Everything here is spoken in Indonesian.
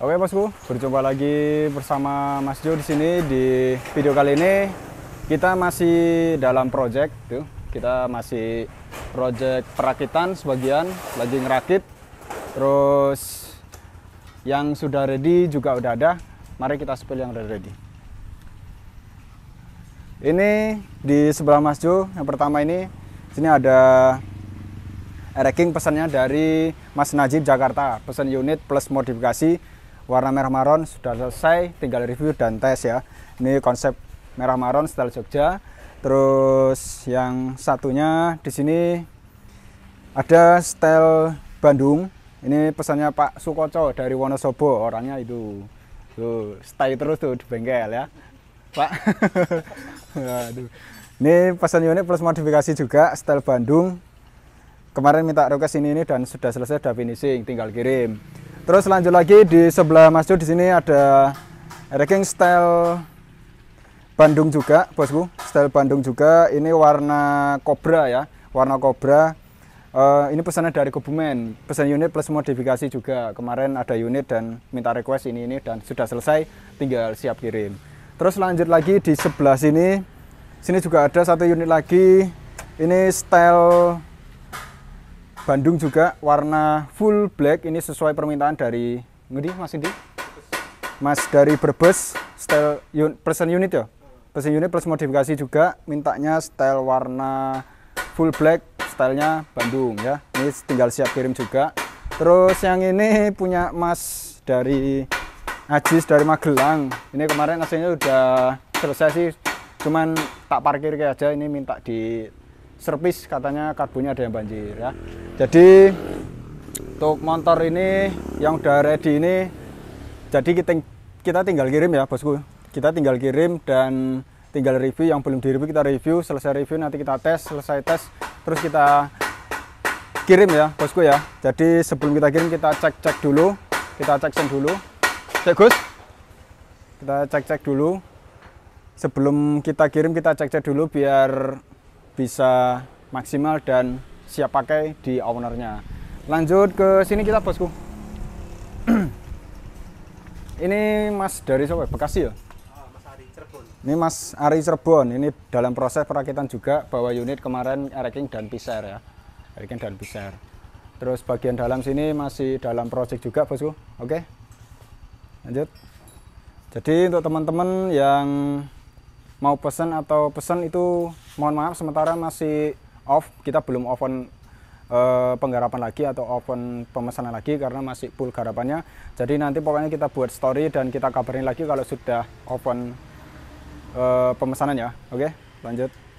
Oke bosku, berjumpa lagi bersama Mas Jo di sini di video kali ini kita masih dalam project tuh. Kita masih project perakitan sebagian lagi ngerakit. Terus yang sudah ready juga udah ada. Mari kita spill yang udah ready. Ini di sebelah Mas Jo yang pertama ini sini ada racking pesannya dari Mas Najib Jakarta, pesan unit plus modifikasi warna merah maron sudah selesai tinggal review dan tes ya ini konsep merah maron style Jogja terus yang satunya di sini ada style Bandung ini pesannya Pak Sukoco dari Wonosobo orangnya itu tuh stay terus tuh di bengkel ya Pak Aduh. ini pesan unit plus modifikasi juga style Bandung kemarin minta request ini, ini dan sudah selesai sudah finishing tinggal kirim Terus lanjut lagi di sebelah masjid di sini ada racking style Bandung juga, bosku. Style Bandung juga. Ini warna kobra ya, warna kobra. Uh, ini pesannya dari Kebumen. Pesan unit plus modifikasi juga. Kemarin ada unit dan minta request ini ini dan sudah selesai, tinggal siap kirim. Terus lanjut lagi di sebelah sini. Sini juga ada satu unit lagi. Ini style Bandung juga warna full black ini sesuai permintaan dari Ngedi Mas Indi. Mas dari Brebes style un, person unit ya. Person unit plus modifikasi juga mintanya style warna full black stylenya Bandung ya. Ini tinggal siap kirim juga. Terus yang ini punya Mas dari Ajis dari Magelang. Ini kemarin hasilnya udah selesai sih. Cuman tak parkir kayak aja ini minta di servis katanya karbunya ada yang banjir ya jadi untuk motor ini yang udah ready ini jadi kita kita tinggal kirim ya bosku kita tinggal kirim dan tinggal review yang belum di review kita review selesai review nanti kita tes selesai tes terus kita kirim ya bosku ya jadi sebelum kita kirim kita cek cek dulu kita cek cek dulu cek Gus kita cek cek dulu sebelum kita kirim kita cek cek dulu biar bisa maksimal dan siap pakai di ownernya lanjut ke sini kita bosku ini mas dari sobat Bekasi ya ah, Mas Cirebon. ini Mas Ari Cirebon, ini dalam proses perakitan juga bawa unit kemarin reking dan pisar ya. Reking dan pisar. Terus bagian dalam sini masih dalam proses juga bosku. Oke. Lanjut. Jadi untuk teman-teman yang mau pesan atau pesan itu mohon maaf sementara masih off kita belum open uh, eh, penggarapan lagi atau open pemesanan lagi karena masih full garapannya jadi nanti pokoknya kita buat story dan kita kabarin lagi kalau sudah open uh, eh, pemesanan ya oke okay, lanjut